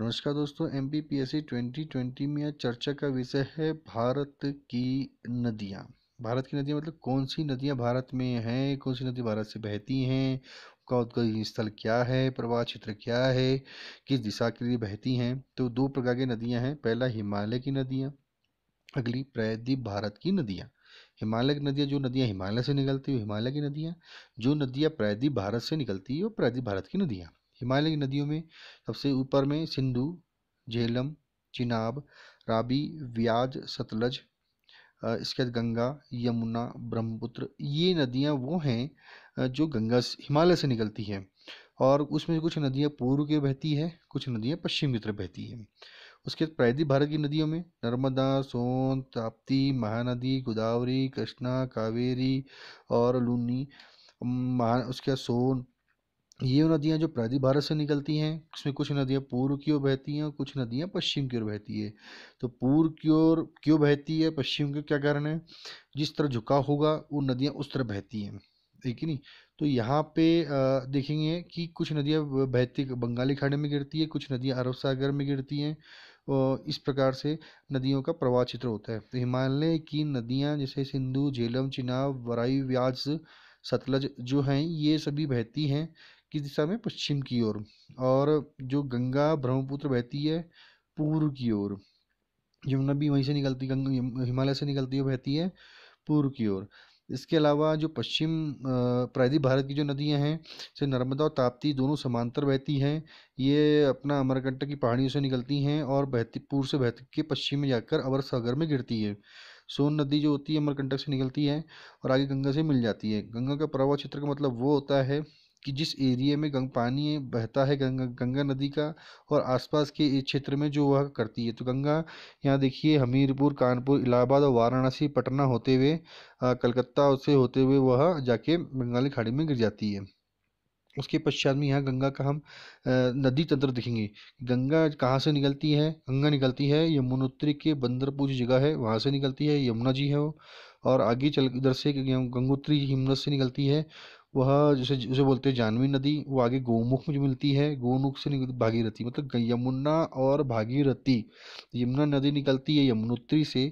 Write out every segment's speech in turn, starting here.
नमस्कार दोस्तों M B P S C twenty twenty में चर्चा का विषय है भारत की नदियाँ भारत की नदियाँ मतलब कौन सी नदियाँ भारत में हैं कौन सी नदी भारत से बहती हैं उनका उद्गम स्थल क्या है प्रवाह क्षेत्र क्या है किस दिशा के लिए बहती हैं तो दो प्रकार की नदियाँ हैं पहला हिमालय की नदियाँ अगली प्रायद्वीप भारत की नदियाँ हिमालय की नदियाँ जो नदियाँ हिमालय से निकलती है हिमालय की नदियाँ जो नदियाँ प्रायद्वीप भारत से निकलती है वो प्रायद्वीप भारत की नदियाँ हिमालय की नदियों में सबसे ऊपर में सिंधु झेलम चिनाब राबी व्याज सतलज इसके बाद गंगा यमुना ब्रह्मपुत्र ये नदियाँ वो हैं जो गंगा हिमालय से निकलती हैं और उसमें कुछ नदियाँ पूर्व की बहती है कुछ नदियाँ पश्चिम की तरफ बहती हैं उसके बाद प्रायदी भारत की नदियों में नर्मदा सोन ताप्ती महानदी गोदावरी कृष्णा कावेरी और लूनी महा उसके बाद सोन ये नदियाँ जो प्रायद्वीप भारत से निकलती हैं इसमें कुछ नदियाँ पूर्व की ओर बहती हैं और कुछ नदियाँ पश्चिम की ओर बहती है तो पूर्व की ओर क्यों बहती है पश्चिम के क्या कारण है जिस तरह झुकाव होगा वो नदियाँ उस तरह बहती हैं ठीक है नी तो यहाँ पे देखेंगे कि कुछ नदियाँ बहती बंगाली खाड़ी में गिरती है कुछ नदियाँ अरब सागर में गिरती हैं और इस प्रकार से नदियों का प्रवाह चित्र होता है तो हिमालय की नदियाँ जैसे सिंधु झेलम चिनाब वराई व्यास सतलज जो हैं ये सभी बहती हैं किस दिशा में पश्चिम की ओर और जो गंगा ब्रह्मपुत्र बहती है पूर्व की ओर यमुना भी वहीं से निकलती गंगा हिमालय से निकलती है बहती है पूर्व की ओर इसके अलावा जो पश्चिम प्रायद्वीप भारत की जो नदियां हैं जैसे नर्मदा और ताप्ती दोनों समांतर बहती हैं ये अपना अमरकंटक की पहाड़ियों से निकलती हैं और बहती पूर्व से बहती के पश्चिम में जाकर अवर सागर में गिरती है सोन नदी जो होती है अमरकंटक से निकलती है और आगे गंगा से मिल जाती है गंगा का प्रवाह क्षेत्र का मतलब वो होता है कि जिस एरिए में गंग पानी बहता है गंगा गंगा नदी का और आसपास के क्षेत्र में जो वह करती है तो गंगा यहाँ देखिए हमीरपुर कानपुर इलाहाबाद और वाराणसी पटना होते हुए कलकत्ता से होते हुए वह जाके बंगाली खाड़ी में गिर जाती है उसके पश्चात में यहाँ गंगा का हम नदी तंत्र देखेंगे गंगा कहाँ से निकलती है गंगा निकलती है यमुनोत्री के बंदरपुर जगह है वहाँ से निकलती है यमुना जी है वो और आगे चल इधर से गंगोत्री हिमनद से निकलती है वह जिसे उसे बोलते हैं जानवी नदी वो आगे गोमुख में मिलती है गोमुख से भागीरथी मतलब यमुना और भागीरथी यमुना नदी निकलती है यमुनोत्री से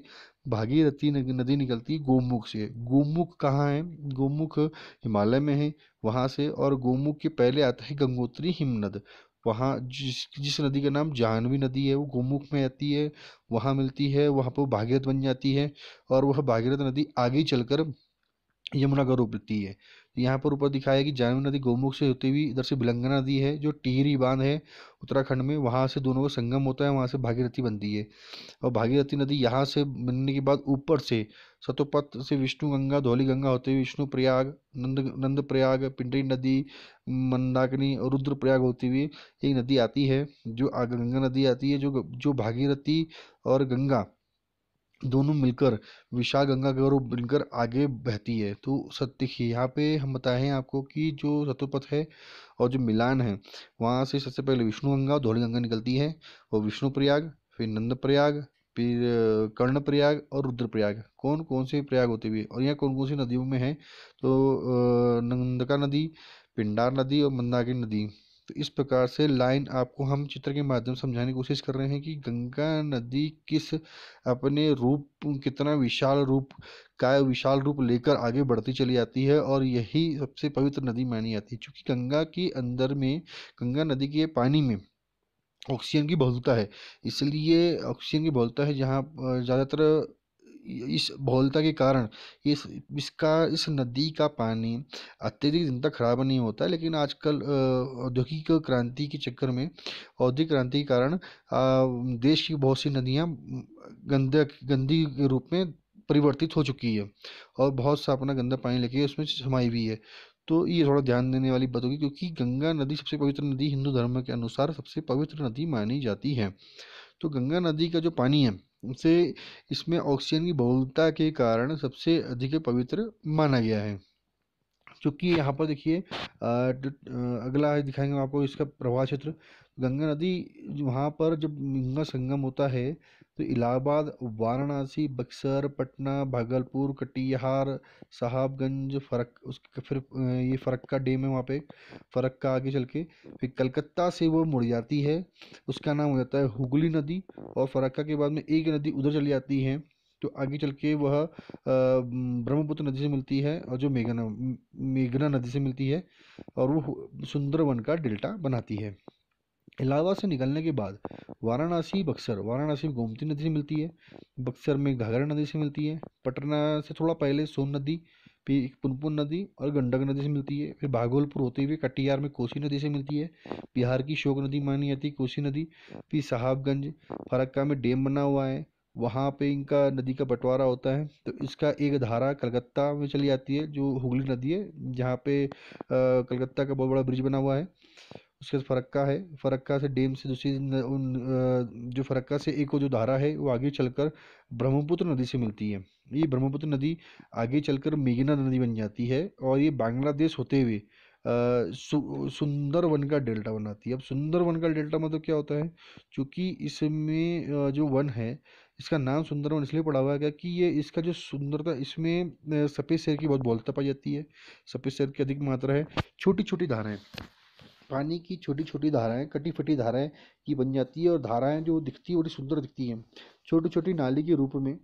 भागीरथी नदी निकलती है गोमुख से गोमुख कहाँ है गोमुख हिमालय में है वहाँ से और गोमुख के पहले आता है गंगोत्री हिमनद वहाँ जिस जिस नदी का नाम जाह्नवी नदी है वो गोमुख में आती है वहाँ मिलती है वहाँ पर भागीरथ बन जाती है और वह भागीरथ नदी आगे चलकर यमुना का रूप लेती है यहाँ पर ऊपर दिखाया कि जानवी नदी गोमुख से होती हुई इधर से बिलंगना नदी है जो टिहरी बांध है उत्तराखंड में वहाँ से दोनों का संगम होता है वहाँ से भागीरथी बनती है और भागीरथी नदी यहाँ से बनने के बाद ऊपर से सतोपथ से विष्णु गंगा धौली गंगा होते हुए विष्णु प्रयाग नंद नंद प्रयाग पिंडरी नदी मंदाकिनी और रुद्र प्रयाग होती हुई एक नदी आती है जो गंगा नदी आती है जो जो भागीरथी और गंगा दोनों मिलकर विशालगंगा गंगा गौरव बनकर आगे बहती है तो सत्य ही यहाँ पे हम बताएं आपको कि जो शत्रुपथ है और जो मिलान है वहाँ से सबसे पहले विष्णु गंगा और धौली गंगा निकलती है और विष्णु प्रयाग फिर नंद प्रयाग फिर कर्ण प्रयाग और रुद्र प्रयाग कौन कौन से प्रयाग होते हुए और यहाँ कौन कौन सी नदियों में है तो नंदका नदी पिंडार नदी और मंदाकिनी नदी तो इस प्रकार से लाइन आपको हम चित्र के माध्यम से समझाने की कोशिश कर रहे हैं कि गंगा नदी किस अपने रूप कितना विशाल रूप का विशाल रूप लेकर आगे बढ़ती चली जाती है और यही सबसे पवित्र नदी मानी जाती है क्योंकि गंगा के अंदर में गंगा नदी के पानी में ऑक्सीजन की बहुलता है इसलिए ऑक्सीजन की बहुलता है जहाँ ज़्यादातर इस बहुलता के कारण इस इसका इस नदी का पानी अत्यधिक दिन तक खराब नहीं होता लेकिन आजकल औद्योगिक क्रांति के चक्कर में औद्योगिक क्रांति के कारण देश की बहुत सी नदियाँ गंदे गंदी रूप में परिवर्तित हो चुकी है और बहुत सा अपना गंदा पानी लेके उसमें समाई भी है तो ये थोड़ा ध्यान देने वाली बात होगी क्योंकि गंगा नदी सबसे पवित्र नदी हिंदू धर्म के अनुसार सबसे पवित्र नदी मानी जाती है तो गंगा नदी का जो पानी है से इसमें ऑक्सीजन की बहुलता के कारण सबसे अधिक पवित्र माना गया है क्योंकि यहाँ पर देखिए अगला दिखाएंगे आपको इसका प्रवाह क्षेत्र गंगा नदी वहाँ पर जब गंगा संगम होता है तो इलाहाबाद वाराणसी बक्सर पटना भागलपुर कटिहार साहबगंज फरक उसके फिर ये फरक्का डेम है वहाँ पे फरक्का आगे चल के फिर कलकत्ता से वो मुड़ जाती है उसका नाम हो जाता है हुगली नदी और फरक्का के बाद में एक नदी उधर चली जाती है तो आगे चल के वह ब्रह्मपुत्र नदी से मिलती है और जो मेघना मेघना नदी से मिलती है और वो सुंदरवन का डेल्टा बनाती है इलाहाबाद से निकलने के बाद वाराणसी बक्सर वाराणसी में गोमती नदी से मिलती है बक्सर में घाघरा नदी से मिलती है पटना से थोड़ा पहले सोन नदी फिर पुनपुन नदी और गंडक नदी से मिलती है फिर भागोलपुर होते हुए कटिहार में कोसी नदी से मिलती है बिहार की शोक नदी मानी जाती है कोसी नदी फिर साहबगंज फरक्का में डैम बना हुआ है वहाँ पे इनका नदी का बंटवारा होता है तो इसका एक धारा कलकत्ता में चली जाती है जो हुगली नदी है जहाँ पे कलकत्ता का बहुत बड़ा ब्रिज बना हुआ है उसके बाद फरक्का है फरक्का से डैम से दूसरी जो फरक्का से एक जो धारा है वो आगे चलकर ब्रह्मपुत्र नदी से मिलती है ये ब्रह्मपुत्र नदी आगे चलकर मेघना नदी बन जाती है और ये बांग्लादेश होते हुए सुंदर सुंदरवन का डेल्टा बनाती है अब सुंदरवन का डेल्टा मतलब क्या होता है क्योंकि इसमें जो वन है इसका नाम सुंदरवन इसलिए पड़ा हुआ है कि ये इसका जो सुंदरता इसमें सफ़ेद शेर की बहुत बोलता पाई जाती है सफ़ेद शेर की अधिक मात्रा है छोटी छोटी धाराएँ पानी की छोटी छोटी धाराएं कटी फटी धाराएं की बन जाती है और धाराएं जो दिखती है बड़ी सुंदर दिखती हैं छोटी छोटी नाली के रूप में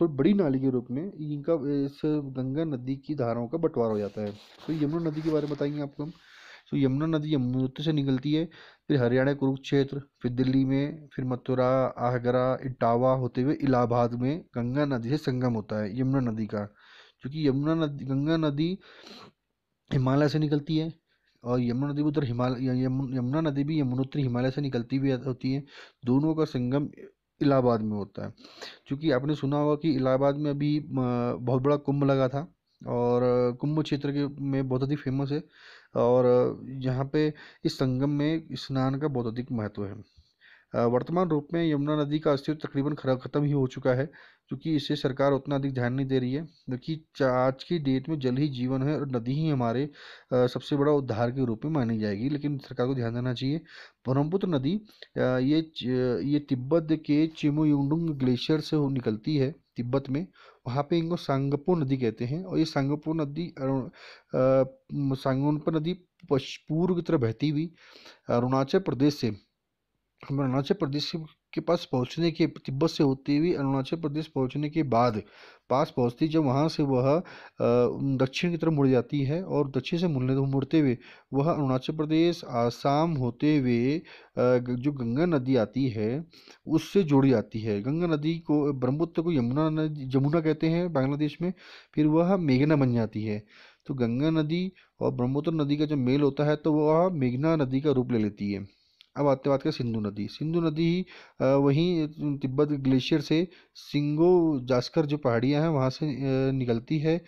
थोड़ी बड़ी नाली के रूप में इनका इस गंगा नदी की धाराओं का बंटवारा हो जाता है तो यमुना नदी के बारे में बताएंगे आपको हम तो यमुना नदी यमुनोत्री से निकलती है फिर हरियाणा कुरुक्षेत्र फिर दिल्ली में फिर मथुरा आगरा इटावा होते हुए इलाहाबाद में गंगा नदी से संगम होता है यमुना नदी का क्योंकि यमुना नदी गंगा नदी हिमालय से निकलती है और यमुना नदी उधर हिमालय यमुना नदी भी यमुनोत्री हिमालय से निकलती भी होती है दोनों का संगम इलाहाबाद में होता है क्योंकि आपने सुना होगा कि इलाहाबाद में अभी बहुत बड़ा कुंभ लगा था और कुंभ क्षेत्र के में बहुत अधिक फेमस है और यहाँ पे इस संगम में स्नान का बहुत अधिक महत्व है वर्तमान रूप में यमुना नदी का अस्तित्व तकरीबन ख़त्म ही हो चुका है क्योंकि इसे सरकार उतना अधिक ध्यान नहीं दे रही है क्योंकि आज की डेट में जल ही जीवन है और नदी ही हमारे सबसे बड़ा उद्धार के रूप में मानी जाएगी लेकिन सरकार को ध्यान देना चाहिए ब्रह्मपुत्र नदी ये ये तिब्बत के चिमोयुंडुंग ग्लेशियर से निकलती है तिब्बत में वहाँ पे इनको सांगपो नदी कहते हैं और ये सांगपो नदी सांगोनपो नदी पूर्व की तरफ बहती हुई अरुणाचल प्रदेश से अरुणाचल प्रदेश से के पास पहुंचने के तिब्बत से होती हुई अरुणाचल प्रदेश पहुंचने के बाद पास पहुंचती जब वहां से वह दक्षिण की तरफ मुड़ जाती है और दक्षिण से मुड़ने मुड़ते हुए वह अरुणाचल प्रदेश आसाम होते हुए जो गंगा नदी आती है उससे जुड़ी जाती है गंगा नदी को ब्रह्मपुत्र को यमुना नदी यमुना कहते हैं बांग्लादेश में फिर वह मेघना बन जाती है तो गंगा नदी और ब्रह्मपुत्र नदी का जब मेल होता है तो वह मेघना नदी का रूप ले लेती है अब आते बात करें सिंधु नदी सिंधु नदी वहीं तिब्बत ग्लेशियर से सिंगो जास्कर जो पहाड़ियाँ हैं वहाँ से निकलती है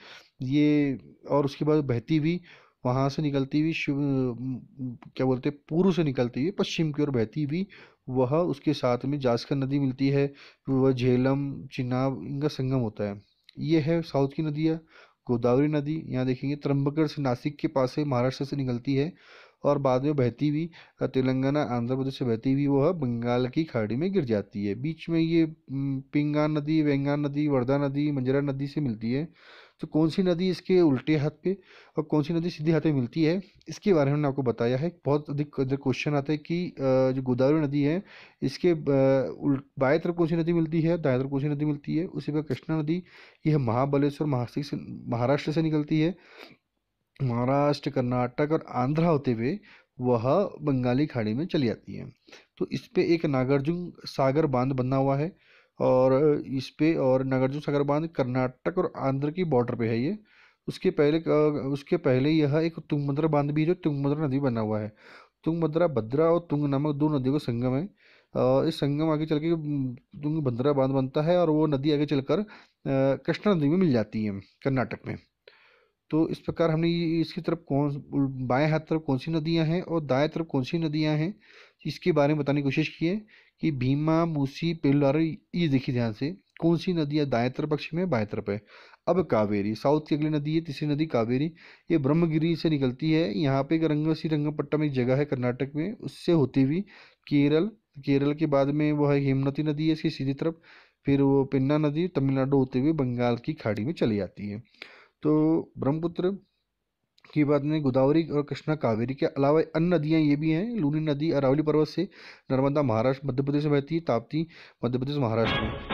ये और उसके बाद बहती हुई वहाँ से निकलती हुई क्या बोलते हैं पूर्व से निकलती हुई पश्चिम की ओर बहती हुई वह उसके साथ में जास्कर नदी मिलती है वह झेलम चिनाब इनका संगम होता है ये है साउथ की नदियाँ गोदावरी नदी यहाँ देखेंगे त्रंबकर से नासिक के पास से महाराष्ट्र से निकलती है और बाद में बहती हुई तेलंगाना आंध्र प्रदेश से बहती हुई वो है बंगाल की खाड़ी में गिर जाती है बीच में ये पिंगा नदी वेंगान नदी वर्धा नदी मंजरा नदी से मिलती है तो कौन सी नदी इसके उल्टे हाथ पे और कौन सी नदी सीधे हाथ पे मिलती है इसके बारे में आपको बताया है बहुत अधिक इधर क्वेश्चन आता है कि जो गोदावरी नदी है इसके बाएं तरफ कौन सी नदी मिलती है दाएं तरफ कौन सी नदी मिलती है उसी पर कृष्णा नदी यह महाबलेश्वर से महाराष्ट्र से निकलती है महाराष्ट्र कर्नाटक और आंध्रा होते हुए वह बंगाली खाड़ी में चली जाती है तो इस पे एक नागार्जुन सागर बांध बना हुआ है और इस पे और नागार्जुन सागर बांध कर्नाटक और आंध्र की बॉर्डर पे है ये उसके पहले उसके पहले यह एक तुंगभद्रा बांध भी जो तुंगभद्रा नदी बना हुआ है तुंगभद्रा भद्रा और तुंग नामक दो नदियों का संगम है इस संगम आगे चल के तुंगभद्रा बांध बनता है और वो नदी आगे चलकर कृष्णा नदी में मिल जाती है कर्नाटक में तो इस प्रकार हमने इसकी तरफ कौन बाएं हाथ तरफ कौन सी नदियां हैं और दाएं तरफ कौन सी नदियां हैं इसके बारे में बताने की कोशिश की है कि भीमा मूसी पेलर ये देखिए ध्यान से कौन सी नदियाँ दाएं तरफ पक्ष में बाएं तरफ है अब कावेरी साउथ की अगली नदी है तीसरी नदी कावेरी ये ब्रह्मगिरी से निकलती है यहाँ पे एक रंग में एक जगह है कर्नाटक में उससे होती हुई केरल केरल के बाद में वो है हेमनती नदी है इसकी सीधी तरफ फिर वो पिन्ना नदी तमिलनाडु होते हुए बंगाल की खाड़ी में चली जाती है तो ब्रह्मपुत्र की बात में गोदावरी और कृष्णा कावेरी के अलावा अन्य नदियाँ ये भी हैं लूनी नदी अरावली पर्वत से नर्मदा महाराष्ट्र मध्य प्रदेश में बहती है ताप्ती मध्य प्रदेश महाराष्ट्र में